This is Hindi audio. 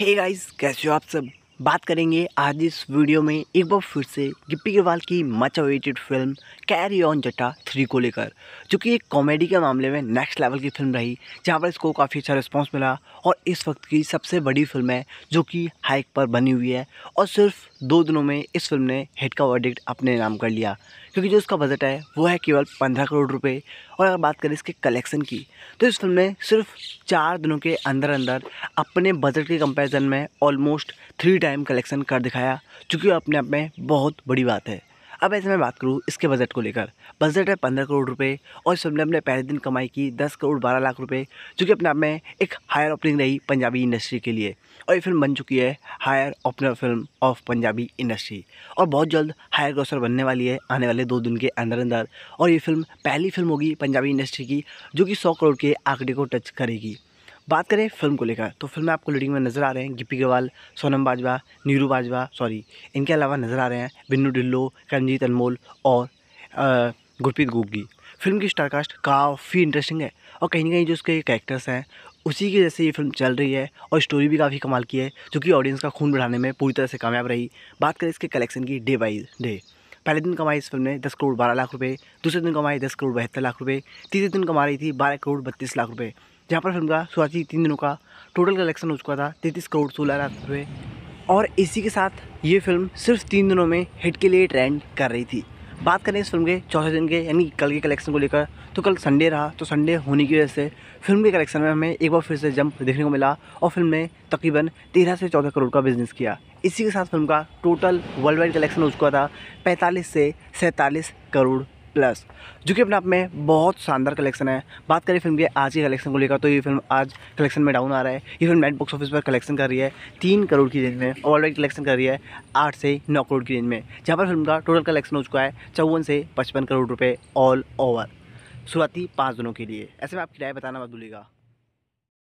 हे गाइस कैसे हो आप सब बात करेंगे आज इस वीडियो में एक बार फिर से गिप्पी गिरवाल की much awaited film carry on Jatta three को लेकर जो कि एक कॉमेडी के मामले में नेक्स्ट लेवल की फिल्म रही जहां पर इसको काफ़ी अच्छा रिस्पांस मिला और इस वक्त की सबसे बड़ी फिल्म है जो कि हाइक पर बनी हुई है और सिर्फ दो दिनों में इस फिल्म ने हिट का वर्डिक्ट अपने नाम कर लिया क्योंकि जो इसका बजट है वो है केवल पंद्रह करोड़ रुपए और अगर बात करें इसके कलेक्शन की तो इस फिल्म ने सिर्फ चार दिनों के अंदर अंदर अपने बजट के कंपैरिजन में ऑलमोस्ट थ्री टाइम कलेक्शन कर दिखाया चूँकि अपने आप में बहुत बड़ी बात है अब ऐसे मैं बात करूँ इसके बजट को लेकर बजट है पंद्रह करोड़ रुपए और इस फिल्म ने अपने पहले दिन कमाई की दस करोड़ बारह लाख रुपए जो कि अपने आप में एक हायर ओपनिंग रही पंजाबी इंडस्ट्री के लिए और ये फिल्म बन चुकी है higher opener film of Punjabi industry और बहुत जल्द हायर ग्रोसर बनने वाली है आने वाले दो दिन के अंदर अंदर और ये फिल्म पहली फिल्म होगी पंजाबी इंडस्ट्री की जो कि सौ करोड़ के आंकड़े को टच करेगी बात करें फिल्म को लेकर तो फिल्म में आपको लीडिंग में नज़र आ रहे हैं गिप्पी गवाल सोनम बाजवा नीरू बाजवा सॉरी इनके अलावा नज़र आ रहे हैं बिन्नू ढिल्लो करणजीत अनमोल और गुरप्रीत गुग्गी फिल्म की स्टारकास्ट काफ़ी इंटरेस्टिंग है और कहीं ना कहीं जो उसके कैरेक्टर्स हैं उसी की वजह से ये फिल्म चल रही है और स्टोरी भी काफ़ी कमाल की है जो कि ऑडियंस का खून बढ़ाने में पूरी तरह से कामयाब रही बात करें इसके कलेक्शन की डे बाई डे पहले दिन कमाई इस फिल्म ने दस करोड़ बारह लाख रुपए दूसरे दिन कमाई दस करोड़ बहत्तर लाख रुपए तीसरे दिन कमा रही थी बारह करोड़ बत्तीस लाख रुपए जहाँ पर फिल्म का शुरुआती तीन दिनों का टोटल कलेक्शन हो चुका था तैंतीस करोड़ सोलह लाख रुपये और इसी के साथ ये फिल्म सिर्फ तीन दिनों में हिट के लिए ट्रेंड कर रही थी बात करें इस फिल्म के चौथे दिन के यानी कल के कलेक्शन को लेकर तो कल संडे रहा तो संडे होने की वजह से फिल्म के कलेक्शन में हमें एक बार फिर से जंप देखने को मिला और फिल्म ने तकरीबन तेरह से चौदह करोड़ का बिजनेस किया इसी के साथ फिल्म का टोटल वर्ल्ड वाइड कलेक्शन हो चुका था पैंतालीस से सैंतालीस करोड़ प्लस जो कि अपने आप में बहुत शानदार कलेक्शन है बात करें फिल्म के आज के कलेक्शन को लेकर तो ये फिल्म आज कलेक्शन में डाउन आ रहा है ये फिल्म नेट बॉक्स ऑफिस पर कलेक्शन कर रही है तीन करोड़ की रेंज में ऑलरेडी कलेक्शन कर रही है आठ से नौ करोड़ की रेंज में जहाँ पर फिल्म का टोटल कलेक्शन हो चुका है चौवन से पचपन करोड़ रुपये ऑल ओवर शुरुआती पाँच दिनों के लिए ऐसे में आपकी राय बताना मत भूलिएगा